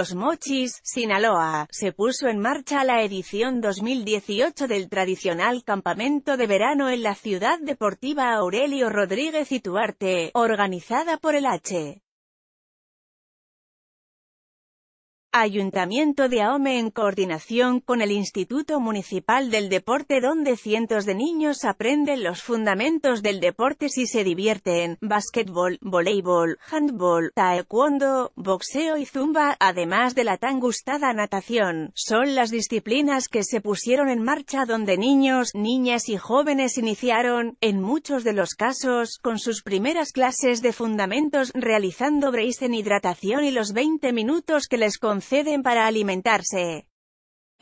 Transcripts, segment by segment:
Los Mochis, Sinaloa, se puso en marcha la edición 2018 del tradicional campamento de verano en la ciudad deportiva Aurelio Rodríguez y Tuarte, organizada por el H. Ayuntamiento de Aome en coordinación con el Instituto Municipal del Deporte donde cientos de niños aprenden los fundamentos del deporte si se divierten, básquetbol, voleibol, handball, taekwondo, boxeo y zumba, además de la tan gustada natación, son las disciplinas que se pusieron en marcha donde niños, niñas y jóvenes iniciaron, en muchos de los casos, con sus primeras clases de fundamentos realizando brace en hidratación y los 20 minutos que les concedieron ceden para alimentarse.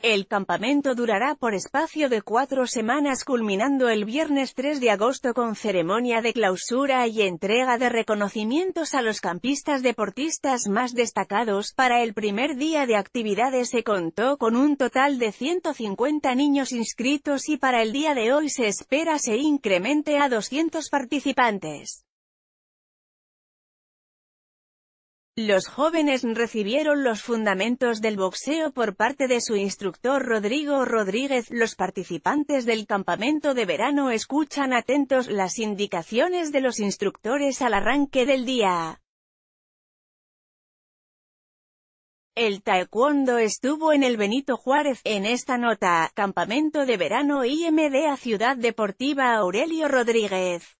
El campamento durará por espacio de cuatro semanas culminando el viernes 3 de agosto con ceremonia de clausura y entrega de reconocimientos a los campistas deportistas más destacados. Para el primer día de actividades se contó con un total de 150 niños inscritos y para el día de hoy se espera se incremente a 200 participantes. Los jóvenes recibieron los fundamentos del boxeo por parte de su instructor Rodrigo Rodríguez. Los participantes del campamento de verano escuchan atentos las indicaciones de los instructores al arranque del día. El taekwondo estuvo en el Benito Juárez, en esta nota, campamento de verano IMD a Ciudad Deportiva Aurelio Rodríguez.